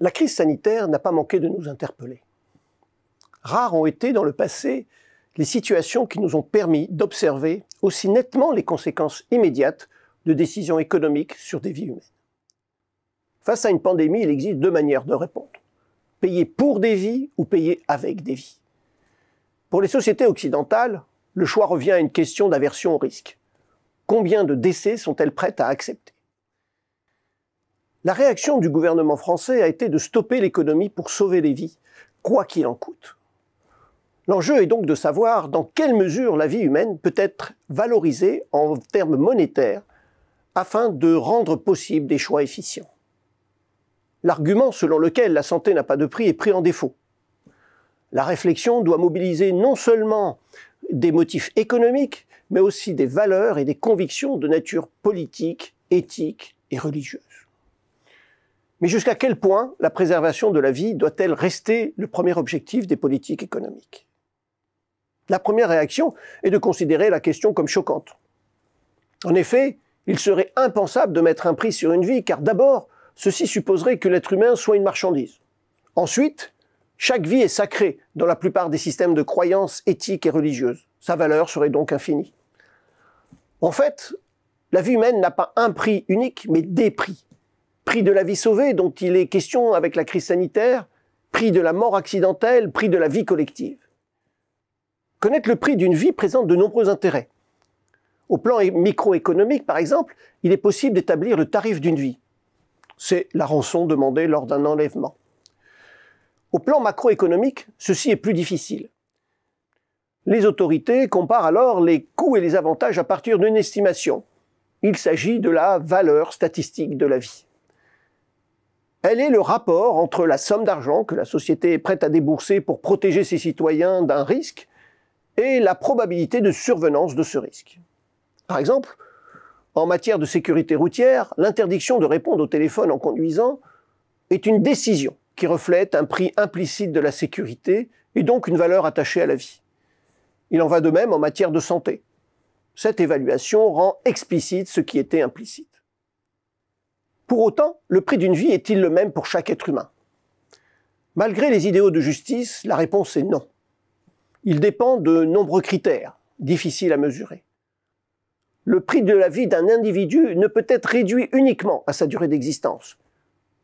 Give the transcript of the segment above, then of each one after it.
La crise sanitaire n'a pas manqué de nous interpeller. Rares ont été dans le passé les situations qui nous ont permis d'observer aussi nettement les conséquences immédiates de décisions économiques sur des vies humaines. Face à une pandémie, il existe deux manières de répondre. Payer pour des vies ou payer avec des vies. Pour les sociétés occidentales, le choix revient à une question d'aversion au risque. Combien de décès sont-elles prêtes à accepter la réaction du gouvernement français a été de stopper l'économie pour sauver les vies, quoi qu'il en coûte. L'enjeu est donc de savoir dans quelle mesure la vie humaine peut être valorisée en termes monétaires afin de rendre possible des choix efficients. L'argument selon lequel la santé n'a pas de prix est pris en défaut. La réflexion doit mobiliser non seulement des motifs économiques, mais aussi des valeurs et des convictions de nature politique, éthique et religieuse. Mais jusqu'à quel point la préservation de la vie doit-elle rester le premier objectif des politiques économiques La première réaction est de considérer la question comme choquante. En effet, il serait impensable de mettre un prix sur une vie, car d'abord, ceci supposerait que l'être humain soit une marchandise. Ensuite, chaque vie est sacrée dans la plupart des systèmes de croyances éthiques et religieuses. Sa valeur serait donc infinie. En fait, la vie humaine n'a pas un prix unique, mais des prix prix de la vie sauvée dont il est question avec la crise sanitaire, prix de la mort accidentelle, prix de la vie collective. Connaître le prix d'une vie présente de nombreux intérêts. Au plan microéconomique, par exemple, il est possible d'établir le tarif d'une vie. C'est la rançon demandée lors d'un enlèvement. Au plan macroéconomique, ceci est plus difficile. Les autorités comparent alors les coûts et les avantages à partir d'une estimation. Il s'agit de la valeur statistique de la vie elle est le rapport entre la somme d'argent que la société est prête à débourser pour protéger ses citoyens d'un risque et la probabilité de survenance de ce risque. Par exemple, en matière de sécurité routière, l'interdiction de répondre au téléphone en conduisant est une décision qui reflète un prix implicite de la sécurité et donc une valeur attachée à la vie. Il en va de même en matière de santé. Cette évaluation rend explicite ce qui était implicite. Pour autant, le prix d'une vie est-il le même pour chaque être humain Malgré les idéaux de justice, la réponse est non. Il dépend de nombreux critères, difficiles à mesurer. Le prix de la vie d'un individu ne peut être réduit uniquement à sa durée d'existence.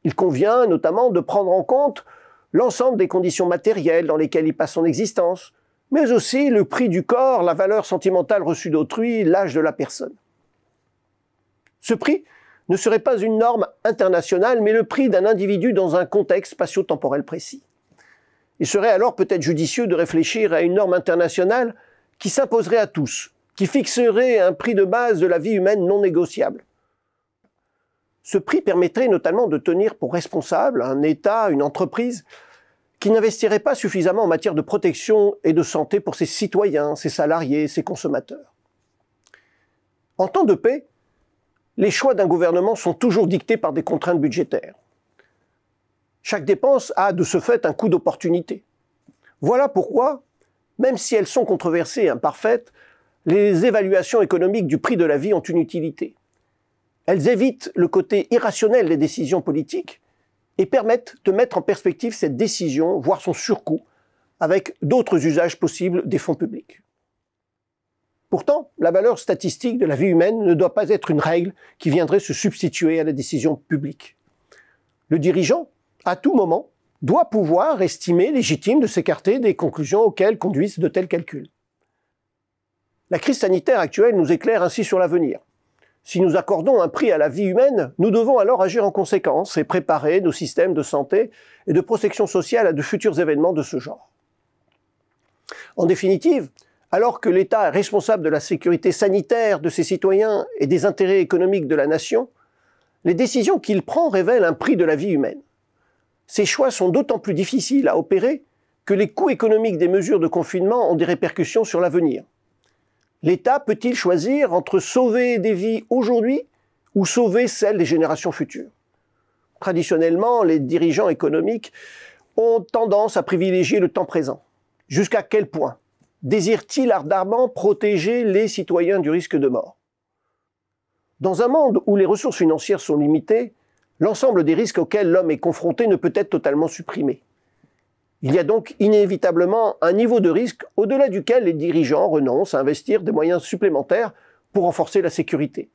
Il convient notamment de prendre en compte l'ensemble des conditions matérielles dans lesquelles il passe son existence, mais aussi le prix du corps, la valeur sentimentale reçue d'autrui, l'âge de la personne. Ce prix ne serait pas une norme internationale, mais le prix d'un individu dans un contexte spatio-temporel précis. Il serait alors peut-être judicieux de réfléchir à une norme internationale qui s'imposerait à tous, qui fixerait un prix de base de la vie humaine non négociable. Ce prix permettrait notamment de tenir pour responsable un État, une entreprise, qui n'investirait pas suffisamment en matière de protection et de santé pour ses citoyens, ses salariés, ses consommateurs. En temps de paix, les choix d'un gouvernement sont toujours dictés par des contraintes budgétaires. Chaque dépense a de ce fait un coût d'opportunité. Voilà pourquoi, même si elles sont controversées et imparfaites, les évaluations économiques du prix de la vie ont une utilité. Elles évitent le côté irrationnel des décisions politiques et permettent de mettre en perspective cette décision, voire son surcoût, avec d'autres usages possibles des fonds publics. Pourtant, la valeur statistique de la vie humaine ne doit pas être une règle qui viendrait se substituer à la décision publique. Le dirigeant, à tout moment, doit pouvoir estimer légitime de s'écarter des conclusions auxquelles conduisent de tels calculs. La crise sanitaire actuelle nous éclaire ainsi sur l'avenir. Si nous accordons un prix à la vie humaine, nous devons alors agir en conséquence et préparer nos systèmes de santé et de protection sociale à de futurs événements de ce genre. En définitive, alors que l'État est responsable de la sécurité sanitaire de ses citoyens et des intérêts économiques de la nation, les décisions qu'il prend révèlent un prix de la vie humaine. Ces choix sont d'autant plus difficiles à opérer que les coûts économiques des mesures de confinement ont des répercussions sur l'avenir. L'État peut-il choisir entre sauver des vies aujourd'hui ou sauver celles des générations futures Traditionnellement, les dirigeants économiques ont tendance à privilégier le temps présent. Jusqu'à quel point désire-t-il ardemment protéger les citoyens du risque de mort Dans un monde où les ressources financières sont limitées, l'ensemble des risques auxquels l'homme est confronté ne peut être totalement supprimé. Il y a donc inévitablement un niveau de risque au-delà duquel les dirigeants renoncent à investir des moyens supplémentaires pour renforcer la sécurité.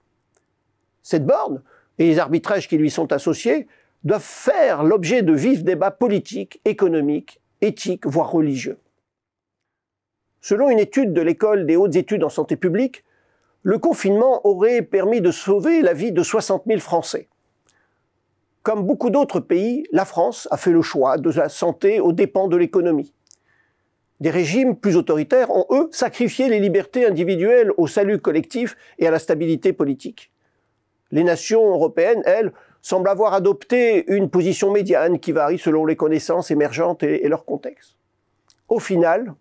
Cette borne et les arbitrages qui lui sont associés doivent faire l'objet de vifs débats politiques, économiques, éthiques, voire religieux. Selon une étude de l'École des hautes études en santé publique, le confinement aurait permis de sauver la vie de 60 000 Français. Comme beaucoup d'autres pays, la France a fait le choix de la santé aux dépens de l'économie. Des régimes plus autoritaires ont, eux, sacrifié les libertés individuelles au salut collectif et à la stabilité politique. Les nations européennes, elles, semblent avoir adopté une position médiane qui varie selon les connaissances émergentes et, et leur contexte. Au final,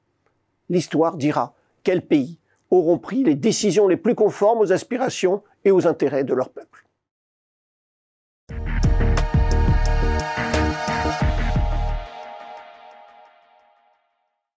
l'histoire dira quels pays auront pris les décisions les plus conformes aux aspirations et aux intérêts de leur peuple.